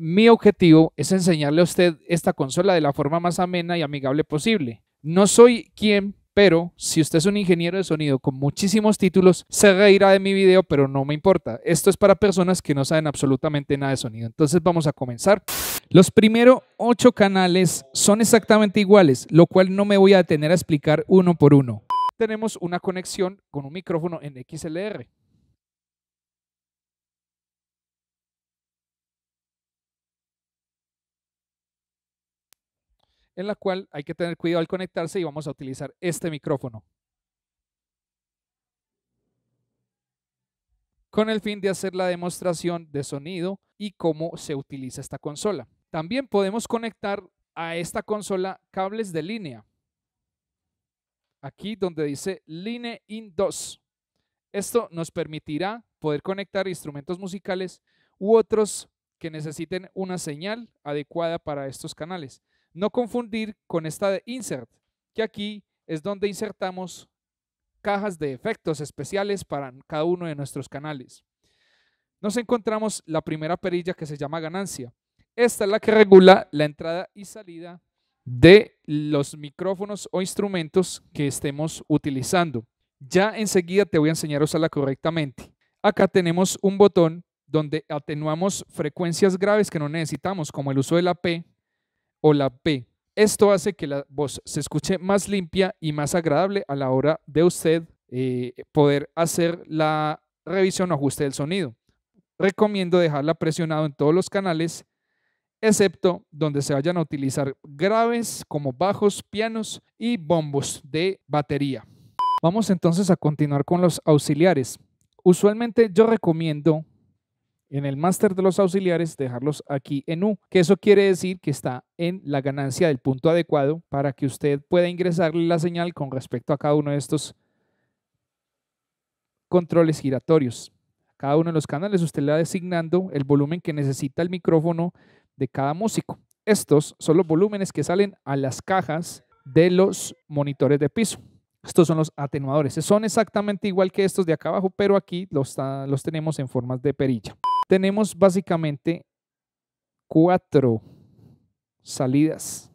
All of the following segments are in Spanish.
Mi objetivo es enseñarle a usted esta consola de la forma más amena y amigable posible. No soy quien, pero si usted es un ingeniero de sonido con muchísimos títulos, se reirá de mi video, pero no me importa. Esto es para personas que no saben absolutamente nada de sonido. Entonces vamos a comenzar. Los primeros ocho canales son exactamente iguales, lo cual no me voy a detener a explicar uno por uno. Tenemos una conexión con un micrófono en XLR. en la cual hay que tener cuidado al conectarse y vamos a utilizar este micrófono. con el fin de hacer la demostración de sonido y cómo se utiliza esta consola. También podemos conectar a esta consola cables de línea. Aquí donde dice Line in 2. Esto nos permitirá poder conectar instrumentos musicales u otros que necesiten una señal adecuada para estos canales. No confundir con esta de insert, que aquí es donde insertamos cajas de efectos especiales para cada uno de nuestros canales. Nos encontramos la primera perilla que se llama ganancia. Esta es la que regula la entrada y salida de los micrófonos o instrumentos que estemos utilizando. Ya enseguida te voy a enseñar a usarla correctamente. Acá tenemos un botón donde atenuamos frecuencias graves que no necesitamos, como el uso de la P o la P. Esto hace que la voz se escuche más limpia y más agradable a la hora de usted eh, poder hacer la revisión o ajuste del sonido. Recomiendo dejarla presionado en todos los canales, excepto donde se vayan a utilizar graves como bajos, pianos y bombos de batería. Vamos entonces a continuar con los auxiliares. Usualmente yo recomiendo en el máster de los auxiliares, dejarlos aquí en U, que eso quiere decir que está en la ganancia del punto adecuado para que usted pueda ingresarle la señal con respecto a cada uno de estos controles giratorios. cada uno de los canales usted le va designando el volumen que necesita el micrófono de cada músico. Estos son los volúmenes que salen a las cajas de los monitores de piso. Estos son los atenuadores. Son exactamente igual que estos de acá abajo, pero aquí los, los tenemos en formas de perilla tenemos básicamente cuatro salidas,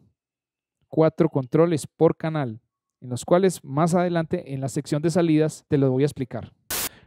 cuatro controles por canal, en los cuales más adelante en la sección de salidas te lo voy a explicar.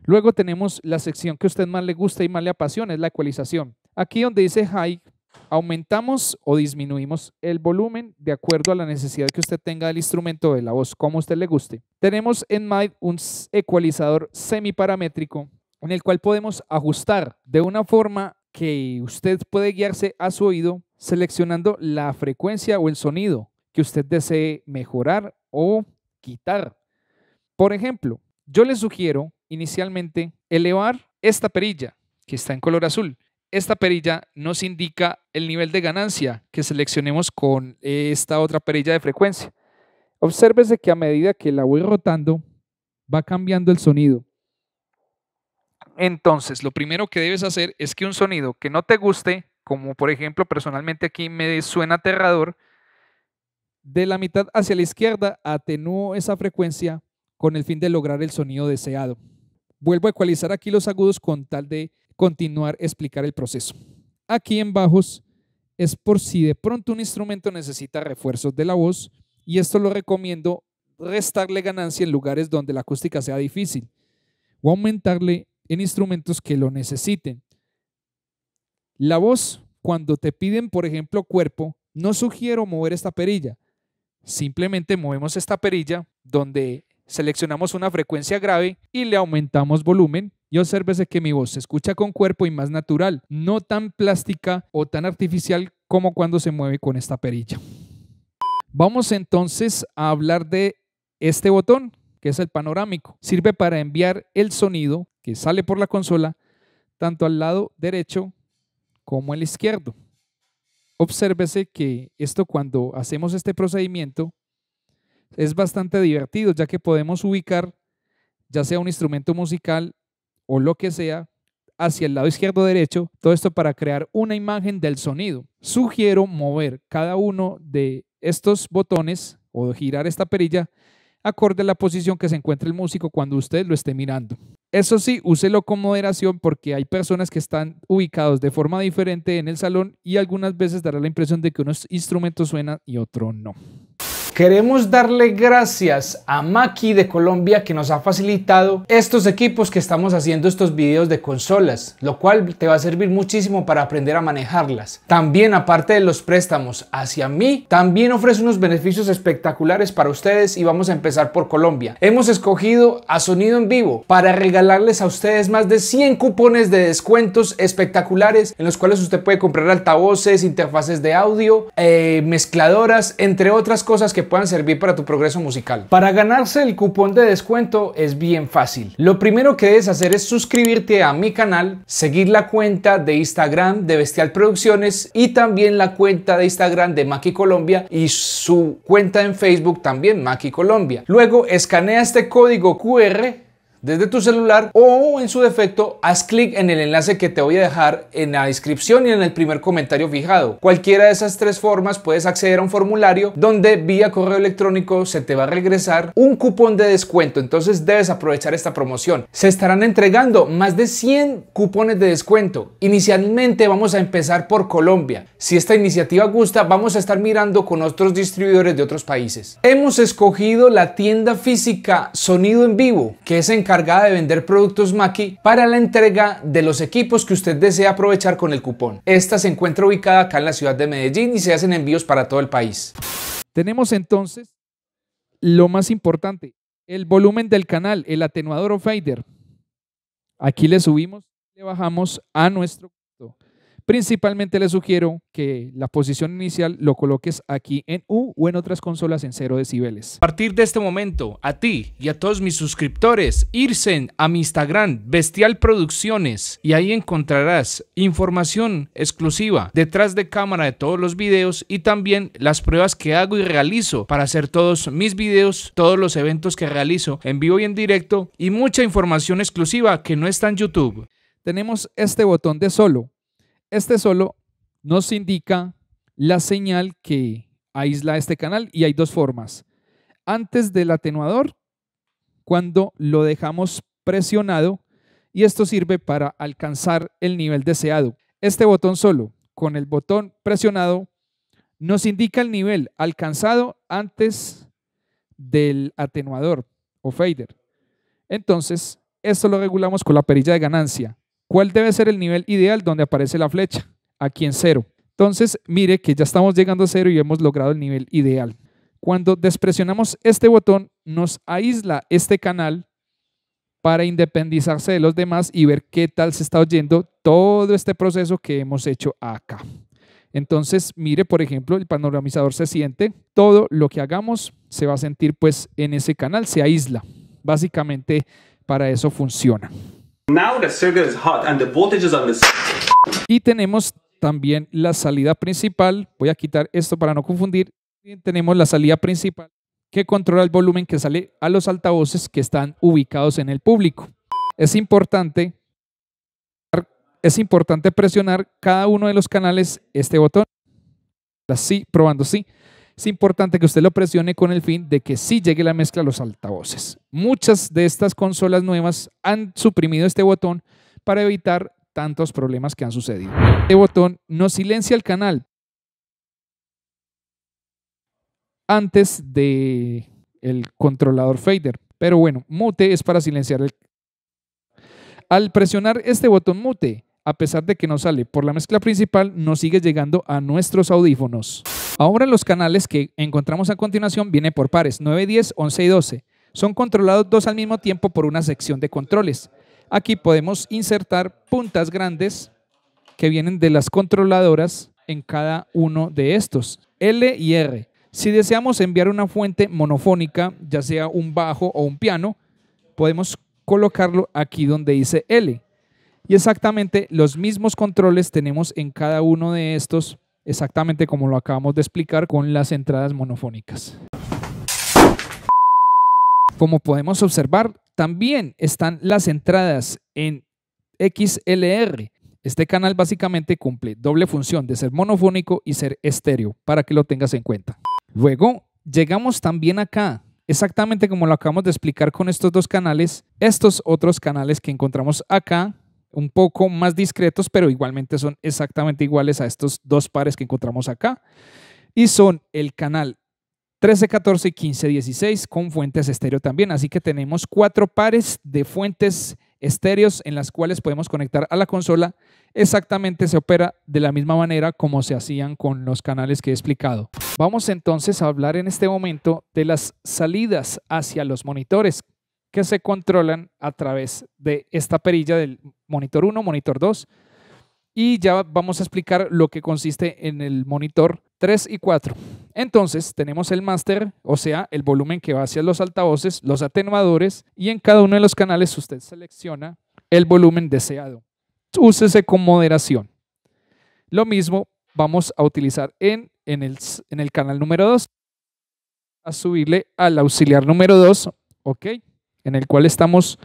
Luego tenemos la sección que a usted más le gusta y más le apasiona, es la ecualización. Aquí donde dice high, aumentamos o disminuimos el volumen de acuerdo a la necesidad que usted tenga del instrumento de la voz, como usted le guste. Tenemos en MIDE un ecualizador semi paramétrico en el cual podemos ajustar de una forma que usted puede guiarse a su oído seleccionando la frecuencia o el sonido que usted desee mejorar o quitar. Por ejemplo, yo le sugiero inicialmente elevar esta perilla que está en color azul. Esta perilla nos indica el nivel de ganancia que seleccionemos con esta otra perilla de frecuencia. Obsérvese que a medida que la voy rotando, va cambiando el sonido. Entonces, lo primero que debes hacer es que un sonido que no te guste, como por ejemplo personalmente aquí me suena aterrador, de la mitad hacia la izquierda atenúo esa frecuencia con el fin de lograr el sonido deseado. Vuelvo a ecualizar aquí los agudos con tal de continuar explicar el proceso. Aquí en bajos es por si de pronto un instrumento necesita refuerzos de la voz y esto lo recomiendo restarle ganancia en lugares donde la acústica sea difícil o aumentarle en instrumentos que lo necesiten. La voz, cuando te piden, por ejemplo, cuerpo, no sugiero mover esta perilla. Simplemente movemos esta perilla donde seleccionamos una frecuencia grave y le aumentamos volumen y obsérvese que mi voz se escucha con cuerpo y más natural, no tan plástica o tan artificial como cuando se mueve con esta perilla. Vamos entonces a hablar de este botón que es el panorámico. Sirve para enviar el sonido que sale por la consola tanto al lado derecho como al izquierdo. Obsérvese que esto cuando hacemos este procedimiento es bastante divertido, ya que podemos ubicar ya sea un instrumento musical o lo que sea hacia el lado izquierdo o derecho, todo esto para crear una imagen del sonido. Sugiero mover cada uno de estos botones o girar esta perilla acorde a la posición que se encuentra el músico cuando usted lo esté mirando. Eso sí, úselo con moderación porque hay personas que están ubicados de forma diferente en el salón y algunas veces dará la impresión de que unos instrumentos suenan y otro no. Queremos darle gracias a Maki de Colombia que nos ha facilitado estos equipos que estamos haciendo estos videos de consolas, lo cual te va a servir muchísimo para aprender a manejarlas. También aparte de los préstamos hacia mí, también ofrece unos beneficios espectaculares para ustedes y vamos a empezar por Colombia. Hemos escogido a Sonido en Vivo para regalarles a ustedes más de 100 cupones de descuentos espectaculares en los cuales usted puede comprar altavoces, interfaces de audio, eh, mezcladoras, entre otras cosas que puedan servir para tu progreso musical. Para ganarse el cupón de descuento es bien fácil. Lo primero que debes hacer es suscribirte a mi canal, seguir la cuenta de Instagram de Bestial Producciones y también la cuenta de Instagram de Maki Colombia y su cuenta en Facebook también Maki Colombia. Luego escanea este código QR desde tu celular o en su defecto haz clic en el enlace que te voy a dejar en la descripción y en el primer comentario fijado. Cualquiera de esas tres formas puedes acceder a un formulario donde vía correo electrónico se te va a regresar un cupón de descuento, entonces debes aprovechar esta promoción. Se estarán entregando más de 100 cupones de descuento. Inicialmente vamos a empezar por Colombia. Si esta iniciativa gusta, vamos a estar mirando con otros distribuidores de otros países. Hemos escogido la tienda física Sonido en Vivo, que es en de vender productos Maki para la entrega de los equipos que usted desea aprovechar con el cupón. Esta se encuentra ubicada acá en la ciudad de Medellín y se hacen envíos para todo el país. Tenemos entonces lo más importante, el volumen del canal, el atenuador o fader. Aquí le subimos, le bajamos a nuestro Principalmente le sugiero que la posición inicial lo coloques aquí en U o en otras consolas en 0 decibeles. A partir de este momento, a ti y a todos mis suscriptores, irse a mi Instagram Bestial Producciones y ahí encontrarás información exclusiva detrás de cámara de todos los videos y también las pruebas que hago y realizo para hacer todos mis videos, todos los eventos que realizo en vivo y en directo y mucha información exclusiva que no está en YouTube. Tenemos este botón de solo este solo nos indica la señal que aísla este canal y hay dos formas. Antes del atenuador, cuando lo dejamos presionado y esto sirve para alcanzar el nivel deseado. Este botón solo, con el botón presionado, nos indica el nivel alcanzado antes del atenuador o fader. Entonces, esto lo regulamos con la perilla de ganancia. ¿Cuál debe ser el nivel ideal donde aparece la flecha? Aquí en cero. Entonces, mire que ya estamos llegando a cero y hemos logrado el nivel ideal. Cuando despresionamos este botón, nos aísla este canal para independizarse de los demás y ver qué tal se está oyendo todo este proceso que hemos hecho acá. Entonces, mire, por ejemplo, el panoramizador se siente, todo lo que hagamos se va a sentir pues en ese canal, se aísla. Básicamente, para eso funciona. Y tenemos también la salida principal. Voy a quitar esto para no confundir. tenemos la salida principal que controla el volumen que sale a los altavoces que están ubicados en el público. Es importante, es importante presionar cada uno de los canales este botón. Así, probando sí es importante que usted lo presione con el fin de que sí llegue la mezcla a los altavoces. Muchas de estas consolas nuevas han suprimido este botón para evitar tantos problemas que han sucedido. Este botón no silencia el canal antes de el controlador fader, pero bueno, mute es para silenciar el al presionar este botón mute, a pesar de que no sale por la mezcla principal, no sigue llegando a nuestros audífonos. Ahora los canales que encontramos a continuación vienen por pares 9, 10, 11 y 12. Son controlados dos al mismo tiempo por una sección de controles. Aquí podemos insertar puntas grandes que vienen de las controladoras en cada uno de estos, L y R. Si deseamos enviar una fuente monofónica, ya sea un bajo o un piano, podemos colocarlo aquí donde dice L. Y exactamente los mismos controles tenemos en cada uno de estos exactamente como lo acabamos de explicar con las entradas monofónicas. Como podemos observar, también están las entradas en XLR. Este canal básicamente cumple doble función de ser monofónico y ser estéreo, para que lo tengas en cuenta. Luego, llegamos también acá, exactamente como lo acabamos de explicar con estos dos canales, estos otros canales que encontramos acá un poco más discretos, pero igualmente son exactamente iguales a estos dos pares que encontramos acá. Y son el canal 13, 14 y 15, 16 con fuentes estéreo también. Así que tenemos cuatro pares de fuentes estéreos en las cuales podemos conectar a la consola. Exactamente se opera de la misma manera como se hacían con los canales que he explicado. Vamos entonces a hablar en este momento de las salidas hacia los monitores que se controlan a través de esta perilla del monitor 1, monitor 2. Y ya vamos a explicar lo que consiste en el monitor 3 y 4. Entonces tenemos el máster, o sea, el volumen que va hacia los altavoces, los atenuadores y en cada uno de los canales usted selecciona el volumen deseado. Úsese con moderación. Lo mismo vamos a utilizar en, en, el, en el canal número 2, a subirle al auxiliar número 2, ¿ok? en el cual estamos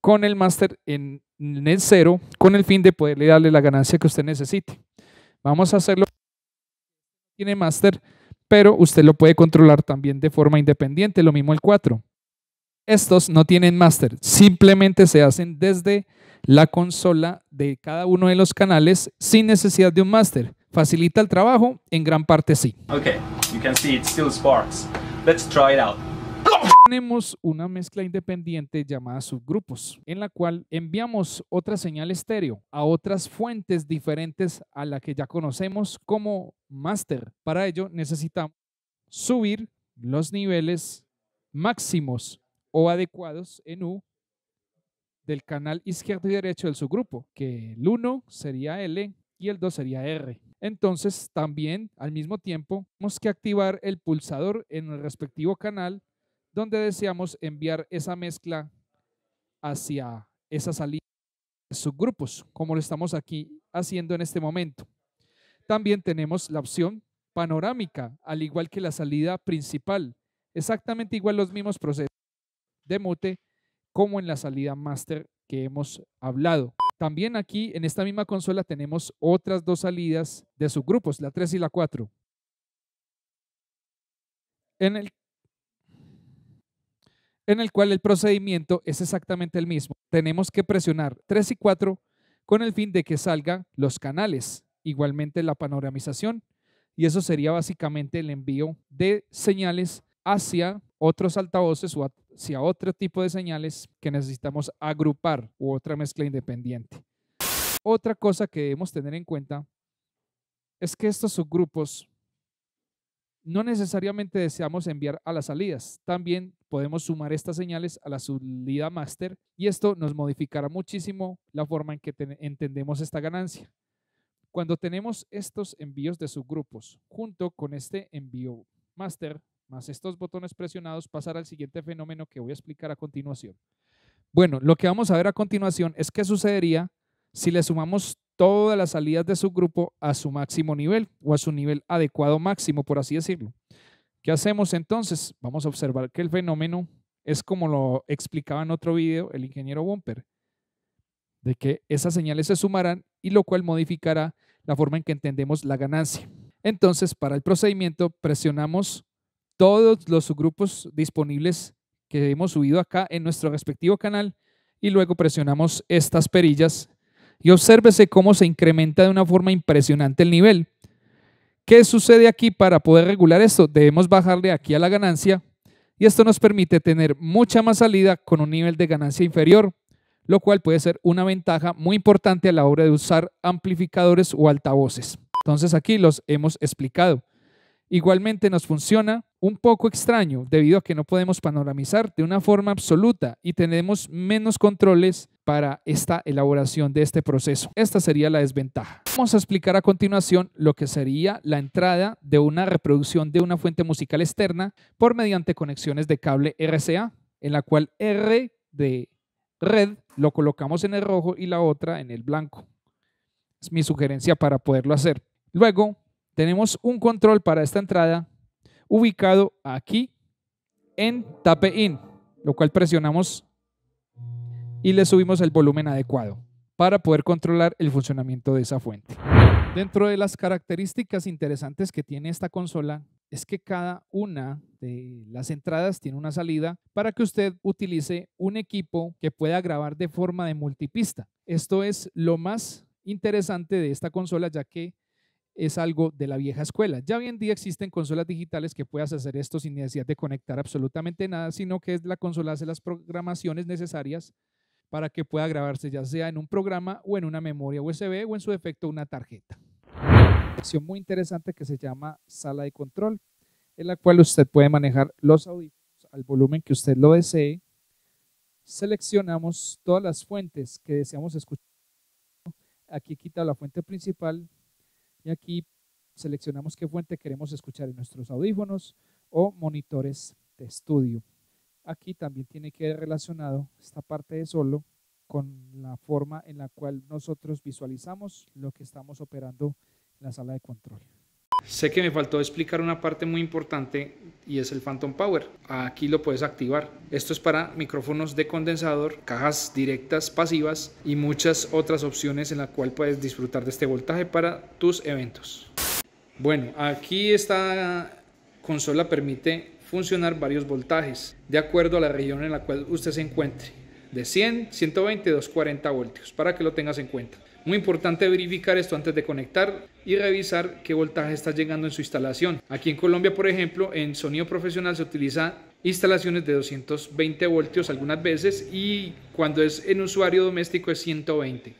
con el máster en, el cero con el fin de poderle darle la ganancia que usted necesite. Vamos a hacerlo. Tiene máster, pero usted lo puede controlar también de forma independiente, lo mismo el 4. Estos no tienen máster, simplemente se hacen desde la consola de cada uno de los canales sin necesidad de un máster. ¿Facilita el trabajo? En gran parte sí. Ok, you can see it still sparks. Let's try it out. Tenemos una mezcla independiente llamada subgrupos, en la cual enviamos otra señal estéreo a otras fuentes diferentes a la que ya conocemos como master. Para ello necesitamos subir los niveles máximos o adecuados en U del canal izquierdo y derecho del subgrupo, que el 1 sería L y el 2 sería R. Entonces, también al mismo tiempo, tenemos que activar el pulsador en el respectivo canal donde deseamos enviar esa mezcla hacia esa salida de subgrupos, como lo estamos aquí haciendo en este momento. También tenemos la opción panorámica, al igual que la salida principal, exactamente igual los mismos procesos de mute como en la salida master que hemos hablado. También aquí en esta misma consola tenemos otras dos salidas de subgrupos, la 3 y la 4. En el en el cual el procedimiento es exactamente el mismo. Tenemos que presionar 3 y 4 con el fin de que salgan los canales, igualmente la panoramización, y eso sería básicamente el envío de señales hacia otros altavoces o hacia otro tipo de señales que necesitamos agrupar u otra mezcla independiente. Otra cosa que debemos tener en cuenta es que estos subgrupos no necesariamente deseamos enviar a las salidas, también podemos sumar estas señales a la subida master y esto nos modificará muchísimo la forma en que entendemos esta ganancia. Cuando tenemos estos envíos de subgrupos junto con este envío master más estos botones presionados pasará al siguiente fenómeno que voy a explicar a continuación. Bueno, lo que vamos a ver a continuación es qué sucedería si le sumamos todas las salidas de su grupo a su máximo nivel o a su nivel adecuado máximo, por así decirlo. ¿Qué hacemos entonces? Vamos a observar que el fenómeno es como lo explicaba en otro video el ingeniero Bumper, de que esas señales se sumarán y lo cual modificará la forma en que entendemos la ganancia. Entonces, para el procedimiento, presionamos todos los subgrupos disponibles que hemos subido acá en nuestro respectivo canal y luego presionamos estas perillas y obsérvese cómo se incrementa de una forma impresionante el nivel. ¿Qué sucede aquí para poder regular esto? Debemos bajarle aquí a la ganancia y esto nos permite tener mucha más salida con un nivel de ganancia inferior, lo cual puede ser una ventaja muy importante a la hora de usar amplificadores o altavoces. Entonces aquí los hemos explicado. Igualmente nos funciona un poco extraño debido a que no podemos panoramizar de una forma absoluta y tenemos menos controles para esta elaboración de este proceso. Esta sería la desventaja. Vamos a explicar a continuación lo que sería la entrada de una reproducción de una fuente musical externa por mediante conexiones de cable RCA, en la cual R de red lo colocamos en el rojo y la otra en el blanco. Es mi sugerencia para poderlo hacer. Luego tenemos un control para esta entrada ubicado aquí en Tape In, lo cual presionamos y le subimos el volumen adecuado para poder controlar el funcionamiento de esa fuente. Dentro de las características interesantes que tiene esta consola es que cada una de las entradas tiene una salida para que usted utilice un equipo que pueda grabar de forma de multipista. Esto es lo más interesante de esta consola ya que es algo de la vieja escuela. Ya hoy en día existen consolas digitales que puedas hacer esto sin necesidad de conectar absolutamente nada, sino que la consola hace las programaciones necesarias para que pueda grabarse ya sea en un programa o en una memoria USB o en su defecto una tarjeta. Una muy interesante que se llama sala de control, en la cual usted puede manejar los audífonos al volumen que usted lo desee. Seleccionamos todas las fuentes que deseamos escuchar. Aquí quita la fuente principal, y aquí seleccionamos qué fuente queremos escuchar en nuestros audífonos o monitores de estudio. Aquí también tiene que ver relacionado esta parte de solo con la forma en la cual nosotros visualizamos lo que estamos operando en la sala de control. Sé que me faltó explicar una parte muy importante y es el Phantom Power. Aquí lo puedes activar. Esto es para micrófonos de condensador, cajas directas pasivas y muchas otras opciones en la cual puedes disfrutar de este voltaje para tus eventos. Bueno, aquí esta consola permite funcionar varios voltajes de acuerdo a la región en la cual usted se encuentre. De 100, 120, 240 voltios para que lo tengas en cuenta. Muy importante verificar esto antes de conectar y revisar qué voltaje está llegando en su instalación. Aquí en Colombia, por ejemplo, en sonido profesional se utiliza instalaciones de 220 voltios algunas veces y cuando es en usuario doméstico es 120.